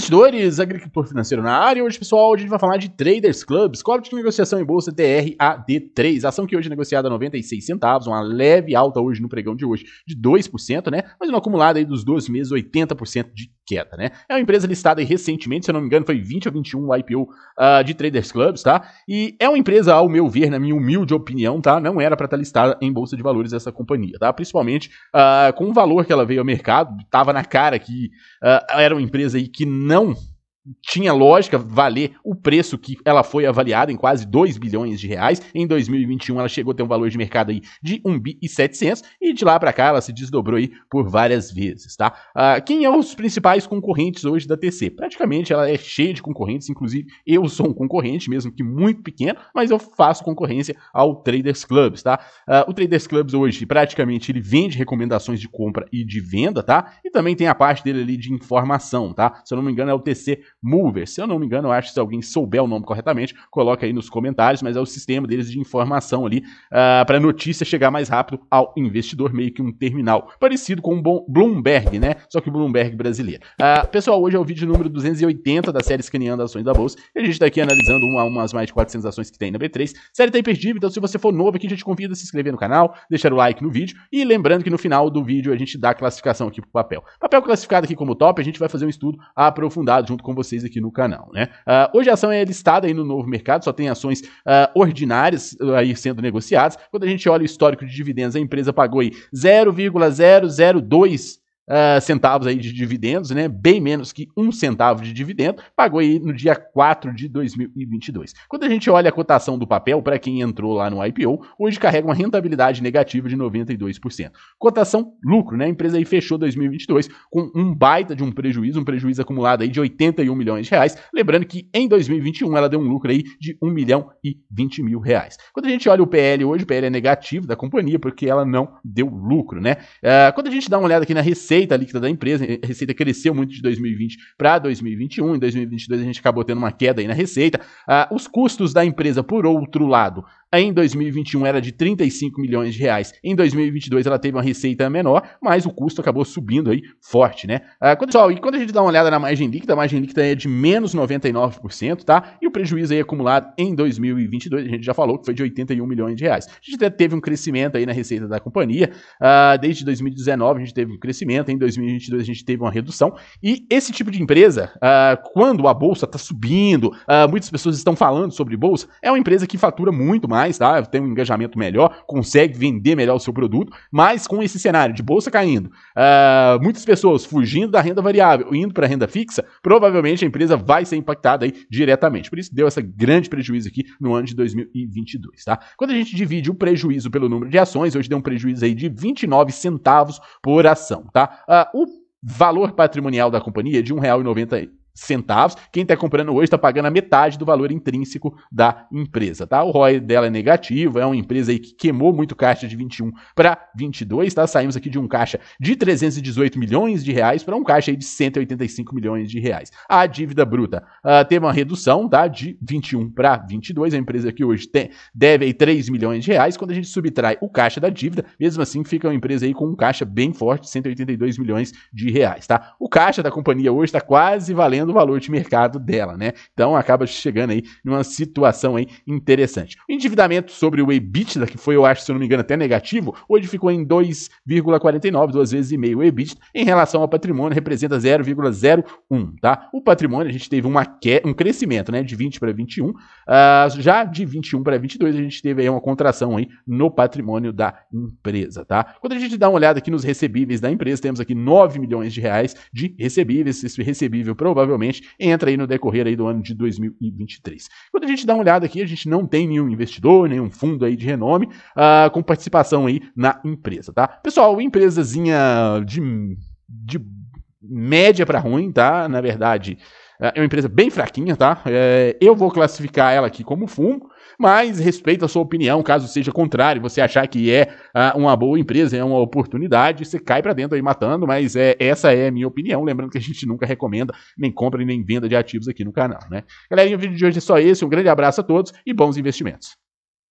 investidores, agricultor financeiro na área. Hoje, pessoal, a gente vai falar de Traders Clubs. Escola de Negociação em Bolsa TRAD3. Ação que hoje é negociada a 96 centavos, uma leve alta hoje no pregão de hoje de 2%, né? Mas uma acumulada aí dos 12 meses, 80% de queda, né? É uma empresa listada aí recentemente, se eu não me engano, foi 20 ou 21 o IPO uh, ah, de Traders Clubs, tá? E é uma empresa, ao meu ver, na minha humilde opinião, tá? Não era para estar tá listada em Bolsa de Valores essa companhia, tá? Principalmente uh, com o valor que ela veio ao mercado, tava na cara que uh, era uma empresa aí que não não tinha lógica valer o preço que ela foi avaliada em quase 2 bilhões de reais. Em 2021 ela chegou a ter um valor de mercado aí de 1 bi e 700 e de lá para cá ela se desdobrou aí por várias vezes, tá? Uh, quem é os principais concorrentes hoje da TC? Praticamente ela é cheia de concorrentes, inclusive eu sou um concorrente, mesmo que muito pequeno, mas eu faço concorrência ao Traders Clubs, tá? Uh, o Traders Clubs hoje praticamente ele vende recomendações de compra e de venda, tá? E também tem a parte dele ali de informação, tá? Se eu não me engano é o TC Mover. Se eu não me engano, eu acho que se alguém souber o nome corretamente, coloque aí nos comentários, mas é o sistema deles de informação ali uh, ah, para a notícia chegar mais rápido ao investidor, meio que um terminal. Parecido com o Bloomberg, né? Só que o Bloomberg brasileiro. Uh, pessoal, hoje é o vídeo número 280 da série Escaneando Ações da Bolsa. E a gente está aqui analisando uma a as mais de 400 ações que tem na B3. Série série tá imperdível, então se você for novo aqui, a gente convida a se inscrever no canal, deixar o like no vídeo. E lembrando que no final do vídeo a gente dá a classificação aqui para o papel. Papel classificado aqui como top, a gente vai fazer um estudo aprofundado junto com você vocês aqui no canal, né? Uh, hoje a ação é listada aí no novo mercado, só tem ações uh, ordinárias ah, aí sendo negociadas. Quando a gente olha o histórico de dividendos, a empresa pagou aí 0,002 uh, centavos aí de dividendos, né? Bem menos que um centavo de dividendo, pagou aí no dia 4 de 2022. Quando a gente olha a cotação do papel, para quem entrou lá no IPO, hoje carrega uma rentabilidade negativa de 92%. Cotação lucro, né? A empresa aí fechou 2022 com um baita de um prejuízo, um prejuízo acumulado aí de 81 milhões de reais. Lembrando que em 2021 ela deu um lucro aí de 1 milhão e 20 mil reais. Quando a gente olha o PL hoje, o PL é negativo da companhia porque ela não deu lucro, né? Uh, quando a gente dá uma olhada aqui na receita, receita líquida da empresa. A receita cresceu muito de 2020 para 2021. Em 2022 a gente acabou tendo uma queda aí na receita. Ah, os custos da empresa, por outro lado, em 2021 era de 35 milhões de reais. Em 2022 ela teve uma receita menor, mas o custo acabou subindo aí forte, né? Ah, quando, pessoal, e quando a gente dá uma olhada na margem líquida, a margem líquida é de menos 99%, tá? E o prejuízo aí é acumulado em 2022, a gente já falou que foi de 81 milhões de reais. A gente até teve um crescimento aí na receita da companhia. Ah, desde 2019 a gente teve um crescimento, em 2022 a gente teve uma redução. E esse tipo de empresa, ah, quando a bolsa está subindo, ah, muitas pessoas estão falando sobre bolsa, é uma empresa que fatura muito mais mais, tá? Tem um engajamento melhor, consegue vender melhor o seu produto, mas com esse cenário de bolsa caindo, uh, muitas pessoas fugindo da renda variável, indo para a renda fixa, provavelmente a empresa vai ser impactada aí diretamente. Por isso deu essa grande prejuízo aqui no ano de 2022, tá? Quando a gente divide o prejuízo pelo número de ações, hoje deu um prejuízo aí de 29 centavos por ação, tá? Uh, o valor patrimonial da companhia é de R$ 1,90 centavos. Quem está comprando hoje está pagando a metade do valor intrínseco da empresa, tá? O ROI dela é negativo, é uma empresa aí que queimou muito caixa de 21 para 22, tá? Saímos aqui de um caixa de 318 milhões de reais para um caixa aí de 185 milhões de reais. A dívida bruta uh, teve uma redução, tá? De 21 para 22, a empresa que hoje tem, deve aí 3 milhões de reais. Quando a gente subtrai o caixa da dívida, mesmo assim fica uma empresa aí com um caixa bem forte, 182 milhões de reais, tá? O caixa da companhia hoje está quase valendo valendo o valor de mercado dela, né? Então acaba chegando aí numa situação aí interessante. O endividamento sobre o EBITDA, que foi, eu acho, se eu não me engano, até negativo, hoje ficou em 2,49, duas vezes e meio o EBITDA, em relação ao patrimônio representa 0,01, tá? O patrimônio a gente teve uma que... um crescimento, né, de 20 para 21, uh, ah, já de 21 para 22 a gente teve aí uma contração aí no patrimônio da empresa, tá? Quando a gente dá uma olhada aqui nos recebíveis da empresa, temos aqui 9 milhões de reais de recebíveis, esse recebível provável provavelmente entra aí no decorrer aí do ano de 2023. Quando a gente dá uma olhada aqui, a gente não tem nenhum investidor, nenhum fundo aí de renome uh, com participação aí na empresa, tá? Pessoal, empresazinha de, de média para ruim, tá? Na verdade, é uma empresa bem fraquinha, tá? É, eu vou classificar ela aqui como fumo, mas respeito a sua opinião, caso seja contrário, você achar que é ah, uma boa empresa, é uma oportunidade, você cai para dentro aí matando, mas é, essa é a minha opinião. Lembrando que a gente nunca recomenda nem compra nem venda de ativos aqui no canal, né? Galerinha, o vídeo de hoje é só esse. Um grande abraço a todos e bons investimentos.